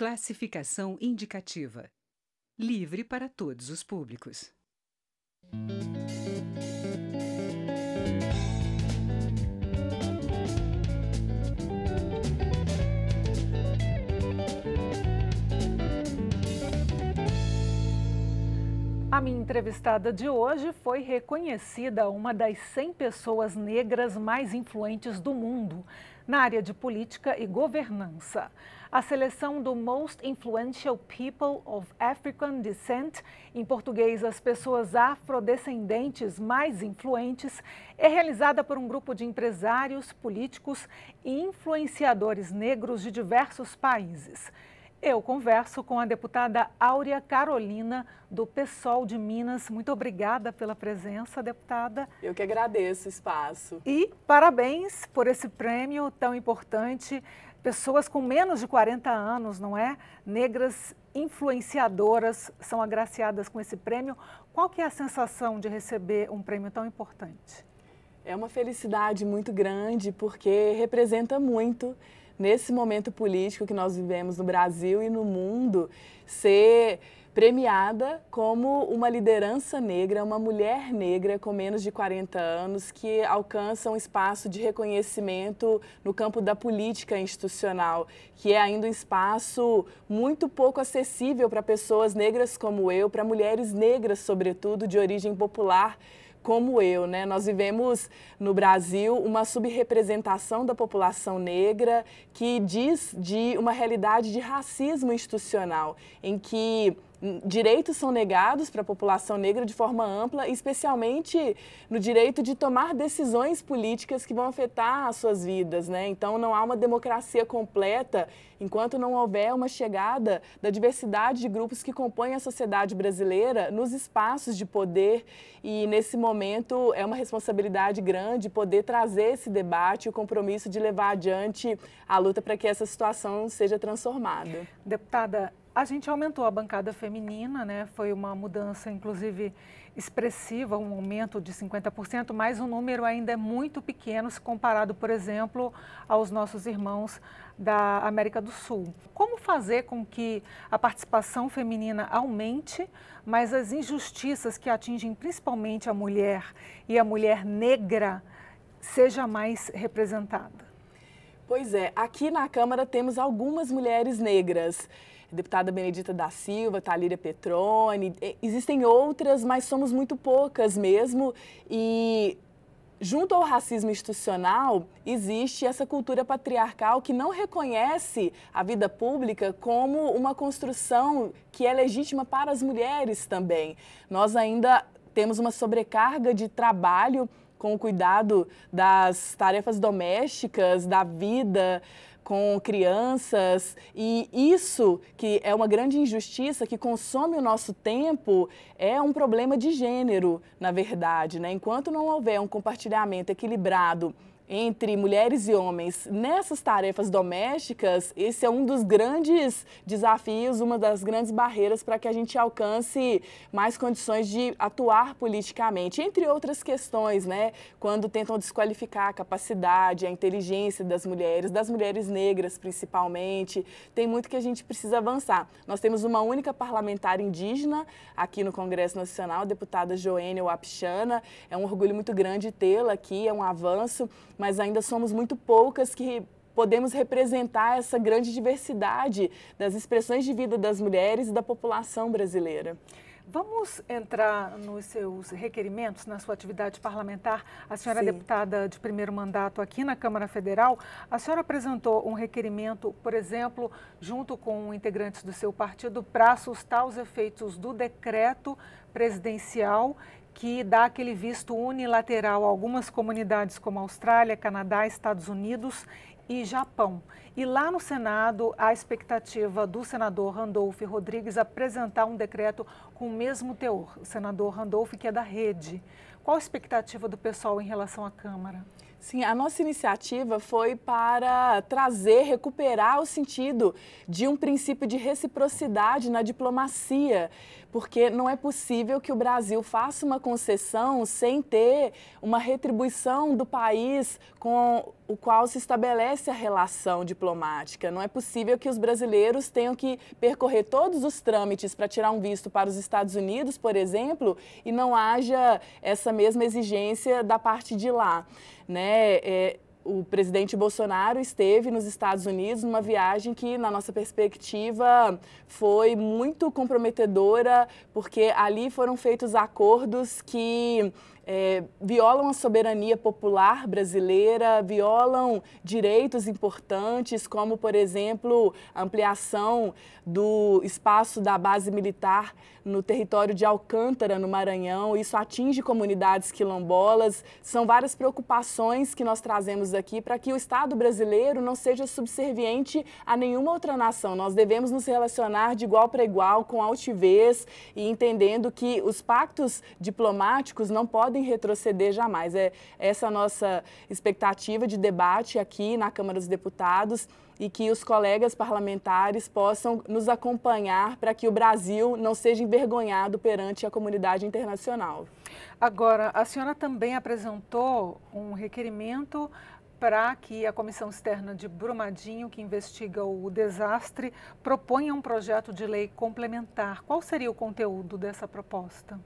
Classificação indicativa. Livre para todos os públicos. A minha entrevistada de hoje foi reconhecida uma das 100 pessoas negras mais influentes do mundo na área de política e governança a seleção do Most Influential People of African Descent, em português, as pessoas afrodescendentes mais influentes, é realizada por um grupo de empresários, políticos e influenciadores negros de diversos países. Eu converso com a deputada Áurea Carolina, do PSOL de Minas. Muito obrigada pela presença, deputada. Eu que agradeço o espaço. E parabéns por esse prêmio tão importante. Pessoas com menos de 40 anos, não é? Negras influenciadoras são agraciadas com esse prêmio. Qual que é a sensação de receber um prêmio tão importante? É uma felicidade muito grande porque representa muito nesse momento político que nós vivemos no Brasil e no mundo, ser premiada como uma liderança negra, uma mulher negra com menos de 40 anos que alcança um espaço de reconhecimento no campo da política institucional, que é ainda um espaço muito pouco acessível para pessoas negras como eu, para mulheres negras, sobretudo de origem popular como eu, né? Nós vivemos no Brasil uma subrepresentação da população negra que diz de uma realidade de racismo institucional, em que direitos são negados para a população negra de forma ampla, especialmente no direito de tomar decisões políticas que vão afetar as suas vidas. Né? Então, não há uma democracia completa enquanto não houver uma chegada da diversidade de grupos que compõem a sociedade brasileira nos espaços de poder. E, nesse momento, é uma responsabilidade grande poder trazer esse debate, e o compromisso de levar adiante a luta para que essa situação seja transformada. Deputada, a gente aumentou a bancada feminina, né? Foi uma mudança, inclusive, expressiva, um aumento de 50%, mas o número ainda é muito pequeno se comparado, por exemplo, aos nossos irmãos da América do Sul. Como fazer com que a participação feminina aumente, mas as injustiças que atingem principalmente a mulher e a mulher negra seja mais representada? Pois é, aqui na Câmara temos algumas mulheres negras deputada Benedita da Silva, Talíria Petrone, existem outras, mas somos muito poucas mesmo. E junto ao racismo institucional, existe essa cultura patriarcal que não reconhece a vida pública como uma construção que é legítima para as mulheres também. Nós ainda temos uma sobrecarga de trabalho com o cuidado das tarefas domésticas, da vida, com crianças e isso que é uma grande injustiça que consome o nosso tempo é um problema de gênero, na verdade, né? Enquanto não houver um compartilhamento equilibrado entre mulheres e homens nessas tarefas domésticas, esse é um dos grandes desafios, uma das grandes barreiras para que a gente alcance mais condições de atuar politicamente, entre outras questões, né? Quando tentam desqualificar a capacidade, a inteligência das mulheres, das mulheres negras principalmente, tem muito que a gente precisa avançar. Nós temos uma única parlamentar indígena aqui no Congresso Nacional, a deputada Joênia Wapchana. É um orgulho muito grande tê-la aqui, é um avanço mas ainda somos muito poucas que podemos representar essa grande diversidade das expressões de vida das mulheres e da população brasileira. Vamos entrar nos seus requerimentos, na sua atividade parlamentar. A senhora é Sim. é deputada de primeiro mandato aqui na Câmara Federal. A senhora apresentou um requerimento, por exemplo, junto com integrantes do seu partido, para assustar os efeitos do decreto presidencial que dá aquele visto unilateral a algumas comunidades como Austrália, Canadá, Estados Unidos e Japão. E lá no Senado, a expectativa do senador Randolph Rodrigues apresentar um decreto com o mesmo teor. O senador Randolph, que é da rede. Qual a expectativa do pessoal em relação à Câmara? Sim, a nossa iniciativa foi para trazer, recuperar o sentido de um princípio de reciprocidade na diplomacia, porque não é possível que o Brasil faça uma concessão sem ter uma retribuição do país com o qual se estabelece a relação de diplomática. Não é possível que os brasileiros tenham que percorrer todos os trâmites para tirar um visto para os Estados Unidos, por exemplo, e não haja essa mesma exigência da parte de lá. Né? É, o presidente Bolsonaro esteve nos Estados Unidos numa viagem que, na nossa perspectiva, foi muito comprometedora, porque ali foram feitos acordos que é, violam a soberania popular brasileira, violam direitos importantes, como, por exemplo, a ampliação do espaço da base militar no território de Alcântara, no Maranhão. Isso atinge comunidades quilombolas. São várias preocupações que nós trazemos aqui para que o Estado brasileiro não seja subserviente a nenhuma outra nação. Nós devemos nos relacionar de igual para igual, com altivez e entendendo que os pactos diplomáticos não podem podem retroceder jamais. É essa nossa expectativa de debate aqui na Câmara dos Deputados e que os colegas parlamentares possam nos acompanhar para que o Brasil não seja envergonhado perante a comunidade internacional. Agora, a senhora também apresentou um requerimento para que a Comissão Externa de Brumadinho, que investiga o desastre, proponha um projeto de lei complementar. Qual seria o conteúdo dessa proposta?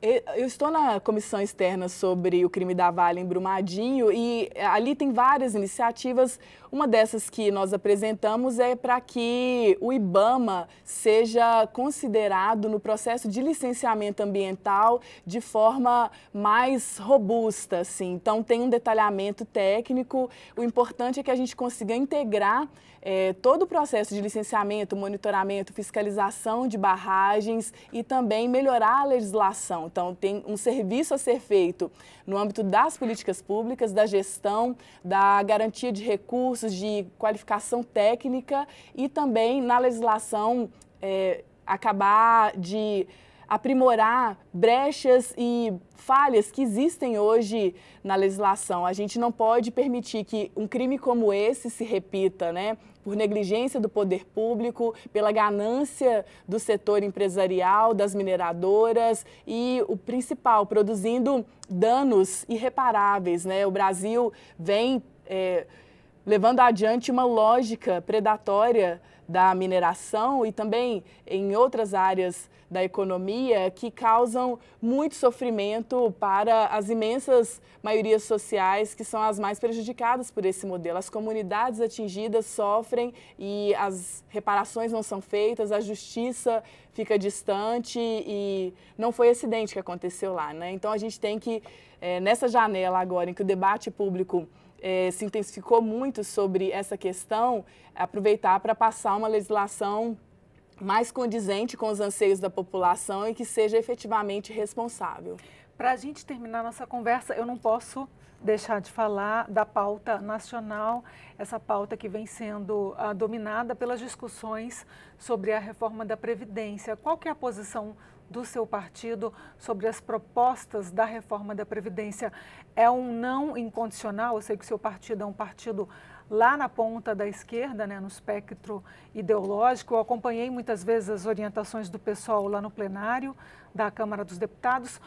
eu estou na comissão externa sobre o crime da Vale em Brumadinho e ali tem várias iniciativas. Uma dessas que nós apresentamos é para que o IBAMA seja considerado no processo de licenciamento ambiental de forma mais robusta, assim. Então tem um detalhamento técnico. O importante é que a gente consiga integrar é, todo o processo de licenciamento, monitoramento, fiscalização de barragens e também melhorar a legislação população. Então, tem um serviço a ser feito no âmbito das políticas públicas, da gestão, da garantia de recursos, de qualificação técnica e também na legislação é, acabar de aprimorar brechas e falhas que existem hoje na legislação. A gente não pode permitir que um crime como esse se repita, né? por negligência do poder público, pela ganância do setor empresarial, das mineradoras e o principal, produzindo danos irreparáveis. Né? O Brasil vem é, levando adiante uma lógica predatória da mineração e também em outras áreas da economia que causam muito sofrimento para as imensas maiorias sociais que são as mais prejudicadas por esse modelo. As comunidades atingidas sofrem e as reparações não são feitas, a justiça fica distante e não foi acidente que aconteceu lá. Né? Então a gente tem que, é, nessa janela agora em que o debate público é, se intensificou muito sobre essa questão, aproveitar para passar uma legislação mais condizente com os anseios da população e que seja efetivamente responsável. Para a gente terminar nossa conversa, eu não posso deixar de falar da pauta nacional, essa pauta que vem sendo ah, dominada pelas discussões sobre a reforma da Previdência. Qual que é a posição do seu partido sobre as propostas da reforma da Previdência. É um não incondicional? Eu sei que o seu partido é um partido lá na ponta da esquerda, né, no espectro ideológico. Eu acompanhei muitas vezes as orientações do pessoal lá no plenário da Câmara dos Deputados.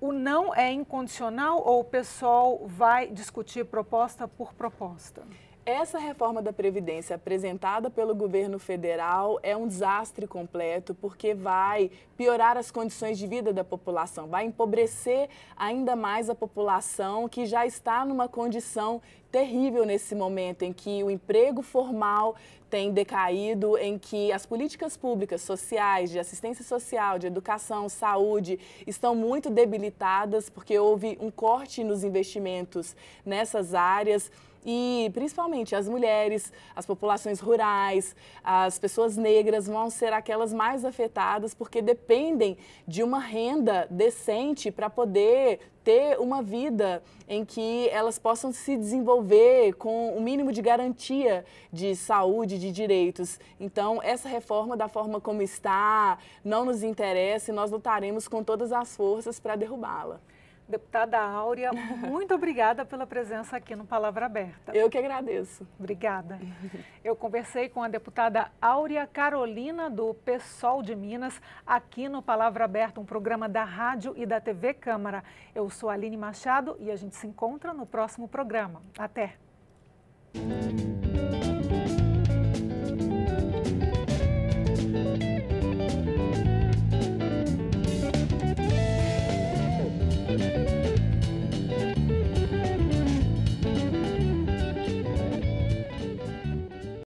O não é incondicional ou o pessoal vai discutir proposta por proposta? Essa reforma da Previdência apresentada pelo governo federal é um desastre completo, porque vai piorar as condições de vida da população, vai empobrecer ainda mais a população que já está numa condição terrível nesse momento em que o emprego formal tem decaído, em que as políticas públicas sociais, de assistência social, de educação, saúde, estão muito debilitadas, porque houve um corte nos investimentos nessas áreas. E principalmente as mulheres, as populações rurais, as pessoas negras vão ser aquelas mais afetadas porque dependem de uma renda decente para poder ter uma vida em que elas possam se desenvolver com o um mínimo de garantia de saúde, de direitos. Então, essa reforma, da forma como está, não nos interessa e nós lutaremos com todas as forças para derrubá-la. Deputada Áurea, muito obrigada pela presença aqui no Palavra Aberta. Eu que agradeço. Obrigada. Eu conversei com a deputada Áurea Carolina, do PSOL de Minas, aqui no Palavra Aberta, um programa da rádio e da TV Câmara. Eu sou Aline Machado e a gente se encontra no próximo programa. Até!